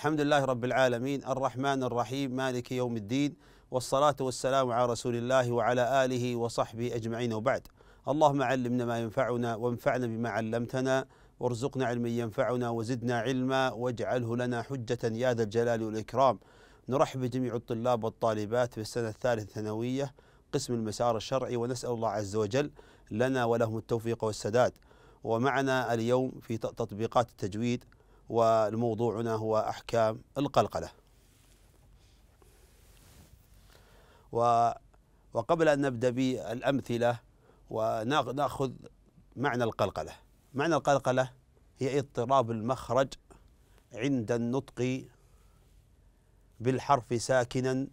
الحمد لله رب العالمين الرحمن الرحيم مالك يوم الدين والصلاة والسلام على رسول الله وعلى آله وصحبه أجمعين وبعد اللهم علمنا ما ينفعنا وانفعنا بما علمتنا وارزقنا علما ينفعنا وزدنا علما واجعله لنا حجة يا ذا الجلال والإكرام نرحب بجميع الطلاب والطالبات في السنة الثالثة ثانوية قسم المسار الشرعي ونسأل الله عز وجل لنا ولهم التوفيق والسداد ومعنا اليوم في تطبيقات التجويد وموضوعنا هو أحكام القلقلة و وقبل أن نبدأ بالأمثلة ونأخذ معنى القلقلة معنى القلقلة هي اضطراب المخرج عند النطق بالحرف ساكنا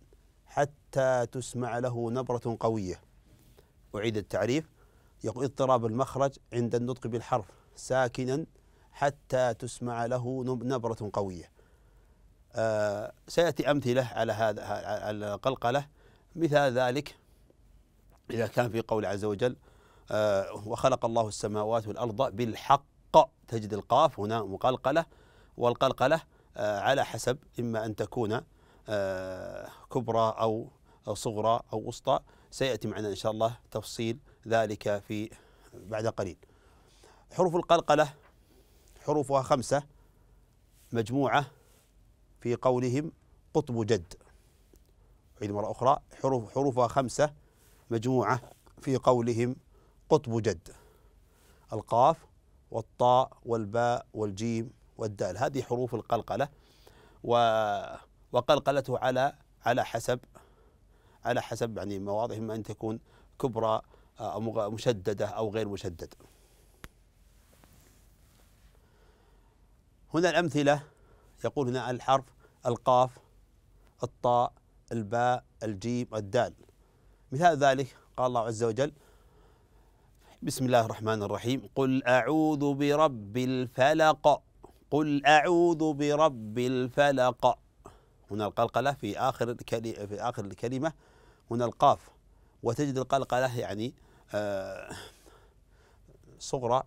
حتى تسمع له نبرة قوية أعيد التعريف يقول اضطراب المخرج عند النطق بالحرف ساكنا حتى تسمع له نبرة قوية آه سيأتي أمثلة على هذا على القلقلة مثال ذلك إذا كان في قول عز وجل آه وخلق الله السماوات والأرض بالحق تجد القاف هنا مقلقلة والقلقلة آه على حسب إما أن تكون آه، كبرى أو صغرى أو وسطى سيأتي معنا إن شاء الله تفصيل ذلك في بعد قليل حروف القلقلة حروفها خمسة مجموعة في قولهم قطب جد أعيد مرة أخرى حروف حروفها خمسة مجموعة في قولهم قطب جد القاف والطاء والباء والجيم والدال هذه حروف القلقلة و وقلقلته على على حسب على حسب يعني مواضعهم أن تكون كبرى آه، أو مشددة أو غير مشددة هنا الأمثلة يقول هنا الحرف القاف الطاء الباء الجيم الدال مثال ذلك قال الله عز وجل بسم الله الرحمن الرحيم قل أعوذ برب الفلق قل أعوذ برب الفلق هنا القلقلة في آخر في آخر الكلمة هنا القاف وتجد القلقلة يعني آه، صغرى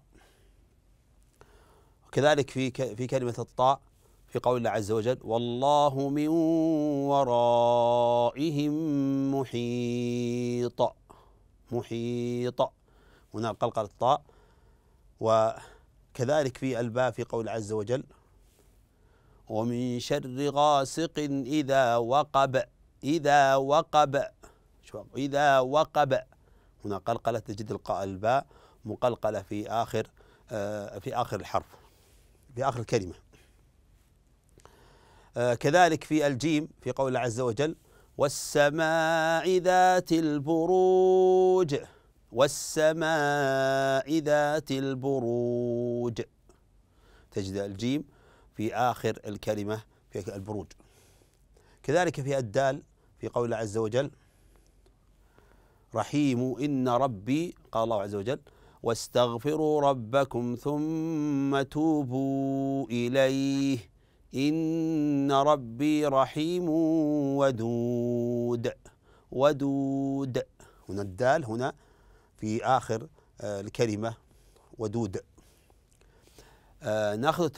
وكذلك في في كلمة الطاء في قول الله عز وجل والله من ورائهم محيط محيط هنا قلقلة الطاء وكذلك في الباء في قول عز وجل ومن شر غاسق إذا وقب إذا وقب إذا وقب هنا قلقلة تجد الباء مقلقلة في آخر آه، في آخر الحرف بآخر الكلمة آه كذلك في الجيم في قول الله عز وجل والسماء ذات البروج والسماء ذات البروج تجد الجيم في آخر الكلمة في البروج كذلك في الدال في قول الله عز وجل رحيم إن ربي قال الله عز وجل واستغفروا ربكم ثم توبوا إليه إن ربي رحيم ودود ودود هنا الدال هنا في آخر آه، الكلمة ودود آه، ناخذ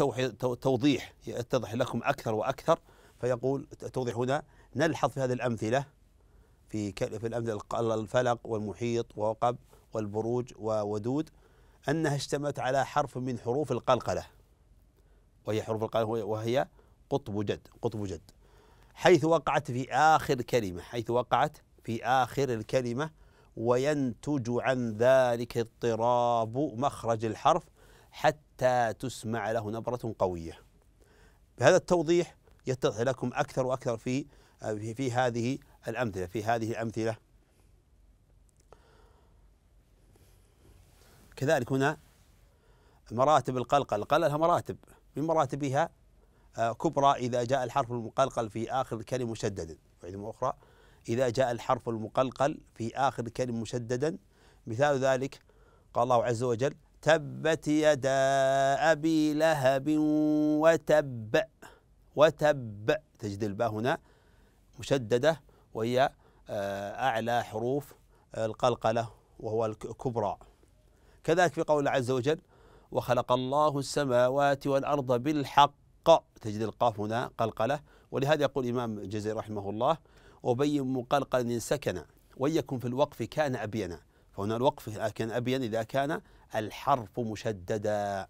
توضيح يتضح لكم أكثر وأكثر فيقول التوضيح هنا نلحظ في هذه الأمثلة في في الأمثلة الفلق والمحيط وقب والبروج وودود أنها اشتملت على حرف من حروف القلقلة وهي حروف القلقلة وهي قطب جد قطب جد حيث وقعت في آخر كلمة حيث وقعت في آخر الكلمة وينتج عن ذلك اضطراب مخرج الحرف حتى تسمع له نبرة قوية بهذا التوضيح يتضح لكم أكثر وأكثر في في هذه الأمثلة في هذه الأمثلة كذلك هنا مراتب القلقل القلقل لها مراتب من مراتبها آه، كبرى إذا جاء الحرف المقلقل في آخر الكلم مشددا وعلم أخرى إذا جاء الحرف المقلقل في آخر الكلم مشددا مثال ذلك قال الله عز وجل تبت يدا أبي لهب وتب وتب تجد الباء هنا مشددة وهي آه، أعلى حروف القلقلة وهو الكبرى كذلك في قول الله عز وجل وخلق الله السماوات والأرض بالحق تجد القاف هنا قلقلة ولهذا يقول الإمام الجزيري رحمه الله وبين مقلقل سكن ويكن في الوقف كان أبينا فهنا الوقف كان أبين إذا كان الحرف مشددا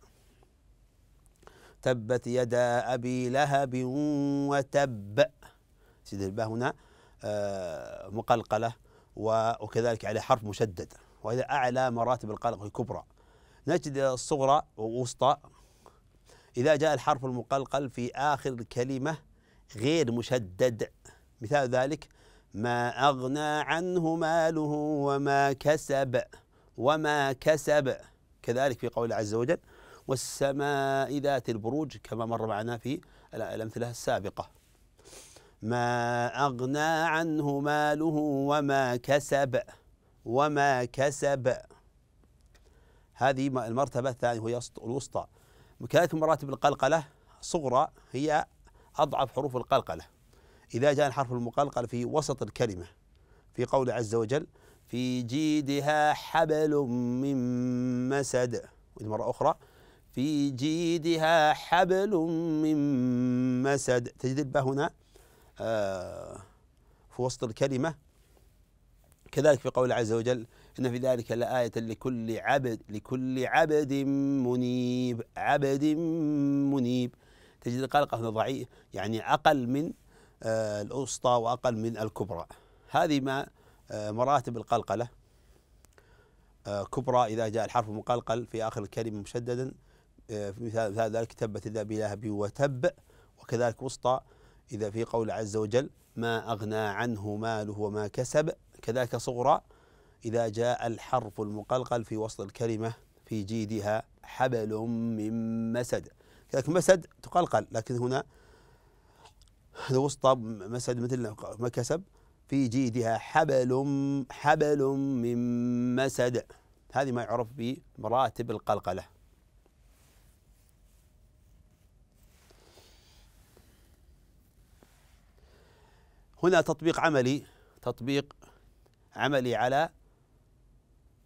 تبت يدا أبي لهب وتب سيد الباء هنا آه، مقلقلة وكذلك عليه حرف مشدد وهي أعلى مراتب القلق الكبرى نجد الصغرى ووسطى إذا جاء الحرف المقلقل في آخر الكلمة غير مشدد مثال ذلك ما أغنى عنه ماله وما كسب وما كسب كذلك في قول عز وجل والسماء ذات البروج كما مر معنا في الأمثلة السابقة ما أغنى عنه ماله وما كسب وما كسب هذه المرتبة الثانية وهي الوسطى كذلك مراتب القلقلة صغرى هي أضعف حروف القلقلة إذا جاء الحرف المقلقل في وسط الكلمة في قول عز وجل في جيدها حبل من مسد مرة أخرى في جيدها حبل من مسد تجد الباء هنا آه في وسط الكلمة كذلك في قول عز وجل إن في ذلك لآية لكل عبد لكل عبد منيب عبد منيب تجد القلقة هنا ضعيف يعني أقل من آه، الأوسطى وأقل من الكبرى هذه ما آه، مراتب القلقلة آه، كبرى إذا جاء الحرف مقلقل في آخر الكلمة مشددا في مثال ذلك تبت إذا بلهب وتب وكذلك وسطى إذا في قول عز وجل ما أغنى عنه ماله وما كسب كذاك صغرى إذا جاء الحرف المقلقل في وسط الكلمة في جيدها حبل من مسد كذلك مسد تقلقل لكن هنا وسط مسد مثل ما كسب في جيدها حبل حبل من مسد هذه ما يعرف بمراتب القلقله هنا تطبيق عملي تطبيق عملي على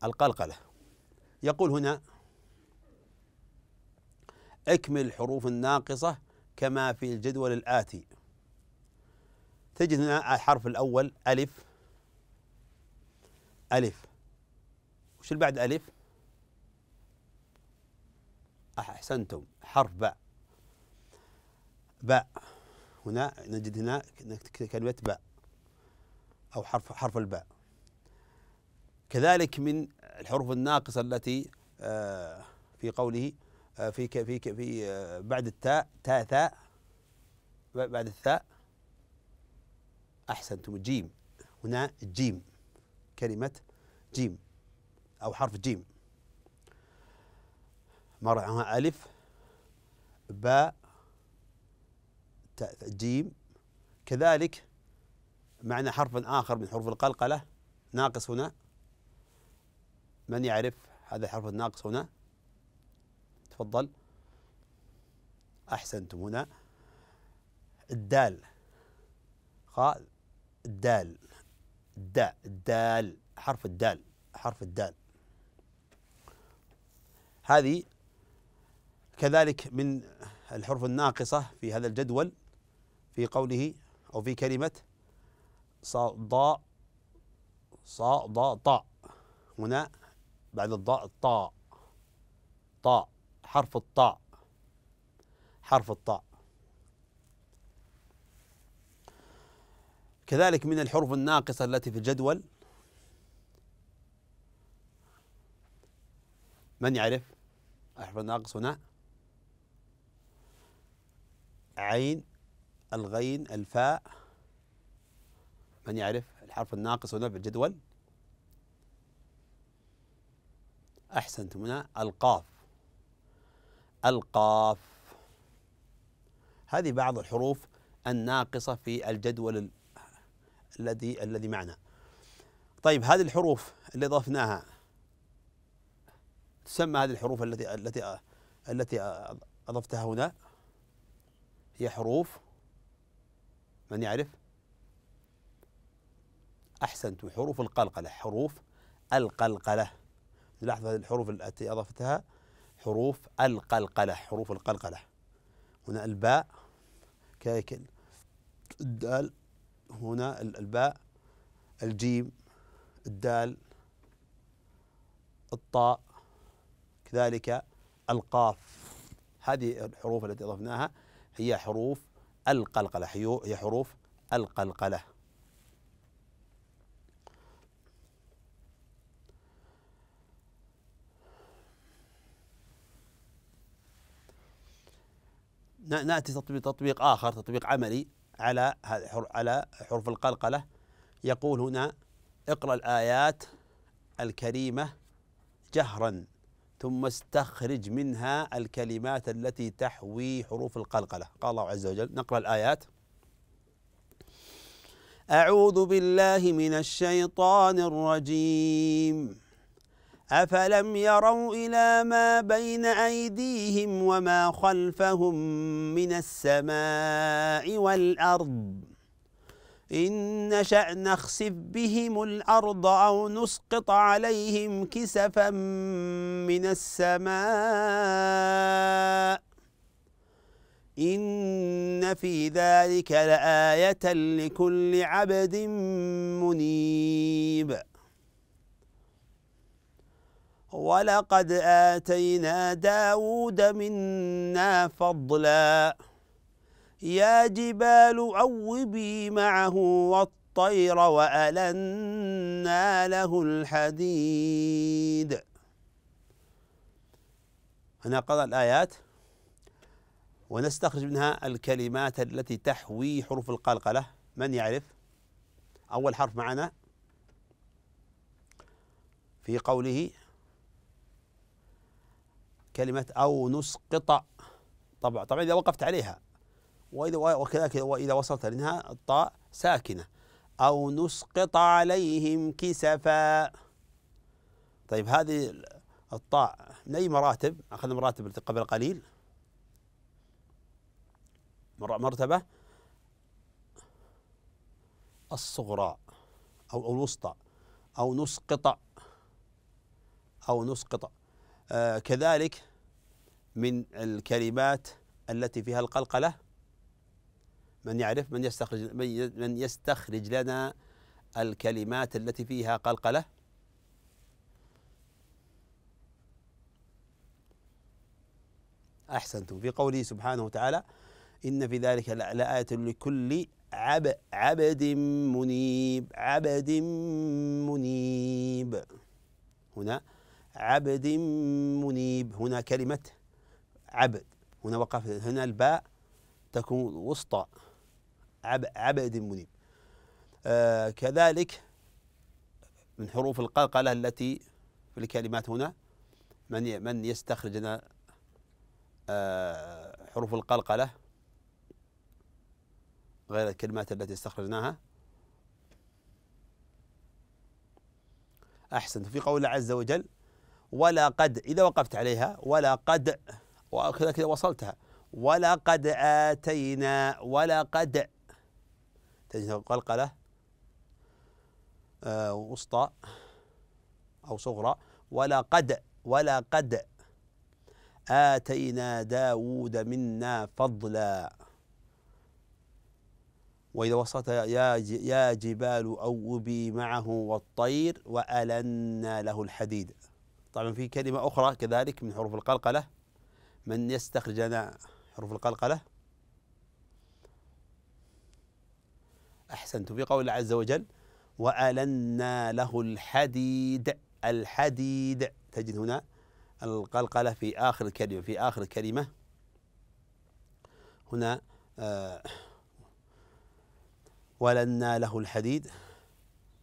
القلقلة يقول هنا اكمل الحروف الناقصة كما في الجدول الآتي تجد هنا الحرف الأول ألف ألف وش اللي بعد ألف؟ أحسنتم حرف باء باء هنا نجد هنا كلمة باء أو حرف حرف الباء كذلك من الحروف الناقصة التي آه، في قوله آه، في في في آه، بعد التاء تاء ثاء بعد الثاء أحسنتم جيم هنا جيم كلمة جيم أو حرف جيم مرعها ألف باء جيم كذلك معنى حرف آخر من حروف القلقلة ناقص هنا من يعرف هذا الحرف الناقص هنا تفضل أحسنتم هنا الدال خاء الدال الداء الدال حرف الدال حرف الدال هذه كذلك من الحروف الناقصة في هذا الجدول في قوله أو في كلمة صداء صداء طاء هنا بعد الضاء الطاء طاء حرف الطاء حرف الطاء كذلك من الحروف الناقصة التي في الجدول من يعرف الحرف الناقص هنا عين الغين الفاء من يعرف الحرف الناقص في الجدول أحسنتم هنا القاف القاف هذه بعض الحروف الناقصة في الجدول الذي الذي معنا طيب هذه الحروف اللي ضفناها تسمى هذه الحروف التي التي التي أضفتها هنا هي حروف من يعرف أحسنتم حروف القلقلة حروف القلقلة نلاحظ هذه الحروف التي أضفتها حروف القلقلة حروف القلقلة هنا الباء كيكل الدال هنا الباء الجيم الدال الطاء كذلك القاف هذه الحروف التي أضفناها هي حروف القلقلة هي حروف القلقلة ناتي تطبيق تطبيق اخر تطبيق عملي على على حروف القلقله يقول هنا اقرا الايات الكريمه جهرا ثم استخرج منها الكلمات التي تحوي حروف القلقلة قال الله عز وجل نقرأ الآيات أعوذ بالله من الشيطان الرجيم أفلم يروا إلى ما بين أيديهم وما خلفهم من السماء والأرض إن نشأ نخسف بهم الأرض أو نسقط عليهم كسفا من السماء إن في ذلك لآية لكل عبد منيب ولقد آتينا داود منا فضلاً يا جبال أوبي معه والطير وألنا له الحديد هنا قرأ الآيات ونستخرج منها الكلمات التي تحوي حروف القلقلة من يعرف أول حرف معنا في قوله كلمة أو نسقط طبعا طبعا إذا وقفت عليها وإذا وكذلك وإذا وصلت لأنها الطاء ساكنة أو نسقط عليهم كسفا طيب هذه الطاء من أي مراتب أخذنا مراتب قبل قليل مرتبة الصغرى أو الوسطى أو نسقط أو نسقط آه كذلك من الكلمات التي فيها القلقلة من يعرف من يستخرج من يستخرج لنا الكلمات التي فيها قلقله احسنتم في قوله سبحانه وتعالى ان في ذلك لآية لكل عب عبد منيب عبد منيب هنا عبد منيب هنا كلمة عبد هنا وقف هنا الباء تكون وسطى عبد منيب آه كذلك من حروف القلقلة التي في الكلمات هنا من من يستخرج لنا آه حروف القلقلة غير الكلمات التي استخرجناها أحسنت في قول الله عز وجل ولا قد إذا وقفت عليها ولا قد وكذا كذا وصلتها ولا قد آتينا ولا قد تجد قلقلة آه، وسطى أو صغرى ولا قد ولا قد آتينا داود منا فضلا وإذا وصلت يا يا جبال أوبي معه والطير وألنا له الحديد طبعا في كلمة أخرى كذلك من حروف القلقلة من يستخرجنا حروف القلقلة أحسنت في قول الله عز وجل وألنا له الحديد الحديد تجد هنا القلقلة في آخر الكلمة في آخر الكلمة هنا آه، ولنا له الحديد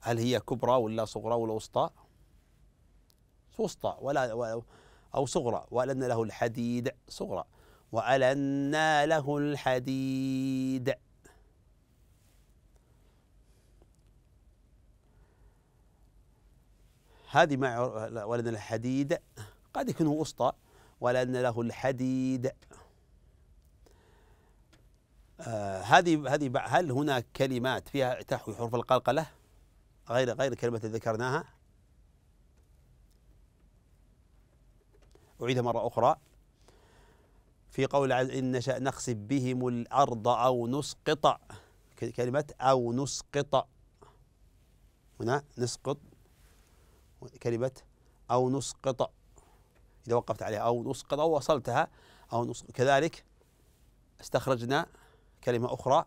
هل هي كبرى ولا صغرى ولا وسطى وسطى ولا أو صغرى وألنا له الحديد صغرى وألنا له الحديد هذه مع ولدنا الحديد قد يكون وسطى ولدنا له الحديد آه هذه هذه هل هناك كلمات فيها تحوي حروف القلقله غير غير الكلمات التي ذكرناها اعيدها مره اخرى في قول ان نشا نخسف بهم الارض او نسقط كلمه او نسقط هنا نسقط كلمة أو نسقط إذا وقفت عليها أو نسقط أو وصلتها أو نسقط كذلك استخرجنا كلمة أخرى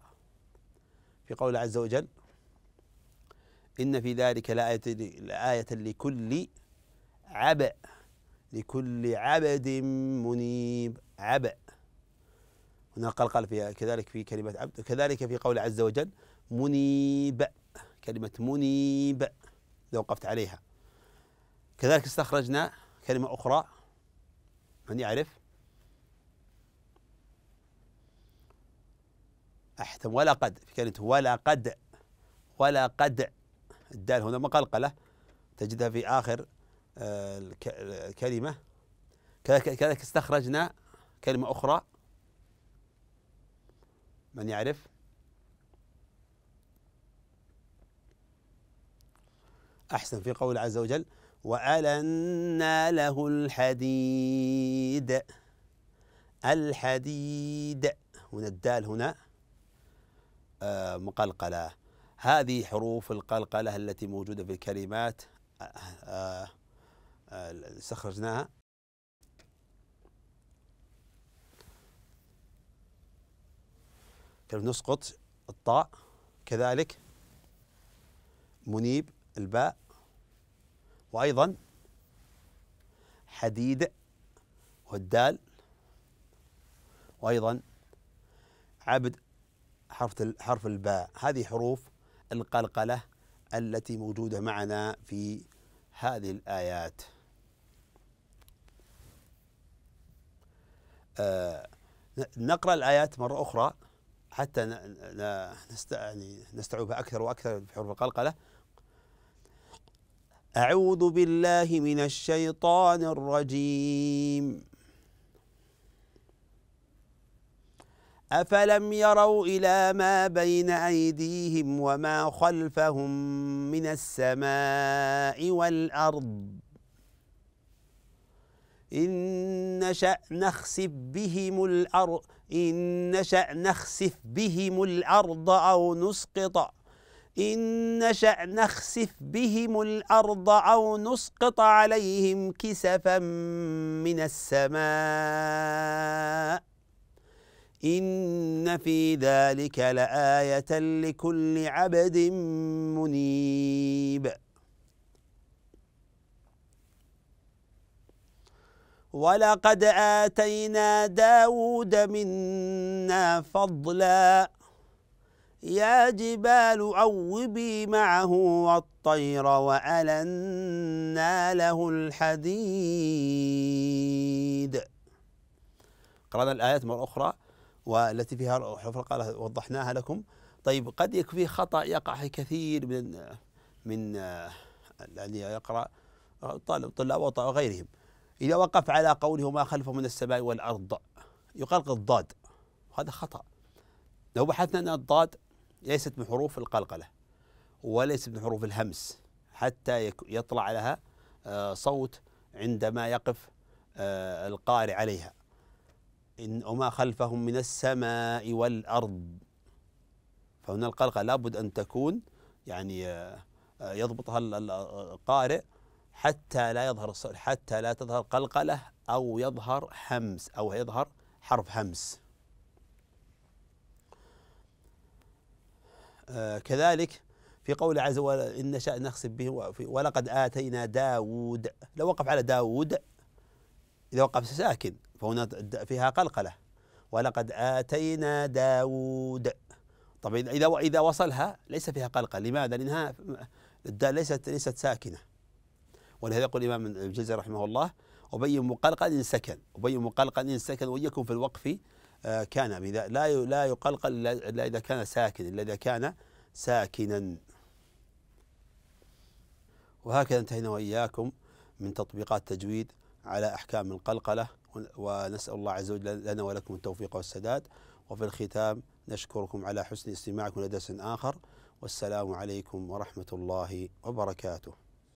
في قول عز وجل إن في ذلك لآية لآية لكل عبأ لكل عبد منيب عبأ هنا قلقل فيها كذلك في كلمة عبد كذلك في قول عز وجل منيب كلمة منيب إذا وقفت عليها كذلك استخرجنا كلمة أخرى من يعرف أحتم ولا قد في كلمة ولا قد ولا قد الدال هنا مقلقلة تجدها في آخر آه، الكلمة كذلك استخرجنا كلمة أخرى من يعرف أحسن في قول عز وجل وألنا له الحديد الحديد هنا الدال هنا آه مقلقلة هذه حروف القلقلة التي موجودة في الكلمات آه آه استخرجناها نسقط الطاء كذلك منيب الباء وأيضا حديد والدال وأيضا عبد حرف حرف الباء هذه حروف القلقلة التي موجودة معنا في هذه الآيات آه، نقرأ الآيات مرة أخرى حتى نست... يعني نستوعبها أكثر وأكثر في حروف القلقلة أعوذ بالله من الشيطان الرجيم أفلم يروا إلى ما بين أيديهم وما خلفهم من السماء والأرض إن نشأ نخسف بهم الأرض إن نشأ نخسف بهم الأرض أو نسقط إن نشأ نخسف بهم الأرض أو نسقط عليهم كسفا من السماء إن في ذلك لآية لكل عبد منيب ولقد آتينا داود منا فضلاً يا جبال أوبي معه والطير وألنا له الحديد قرأنا الآيات مرة أخرى والتي فيها حروف وضحناها لكم طيب قد يكفي خطأ يقع في كثير من من الذي يقرأ طالب طلاب وغيرهم إذا وقف على قوله ما خلفه من السماء والأرض يقلق الضاد وهذا خطأ لو بحثنا أن الضاد ليست من حروف القلقلة وليست من حروف الهمس حتى يطلع لها آه، صوت عندما يقف آه، القارئ عليها إن وما خلفهم من السماء والأرض فهنا القلقة لابد أن تكون يعني آه، يضبطها القارئ حتى لا يظهر حتى لا تظهر قلقلة أو يظهر همس أو يظهر حرف همس آه، كذلك في قول عز وجل إن شاء نخسف به ولقد آتينا داود لو وقف على داود إذا وقف ساكن فهنا فيها قلقلة ولقد آتينا داود طبعا إذا إذا وصلها ليس فيها قلقلة لماذا؟ لأنها ليست ليست ساكنة ولهذا يقول الإمام الجزري رحمه الله أبين مقلقا إن سكن أبين مقلقا إن سكن ويكون في الوقف آه، كان بذا لا لا يقلقل الا اذا كان ساكنا الا اذا كان ساكنا وهكذا انتهينا واياكم من تطبيقات تجويد على احكام القلقله ونسال الله عز وجل لنا ولكم التوفيق والسداد وفي الختام نشكركم على حسن استماعكم لدرس اخر والسلام عليكم ورحمه الله وبركاته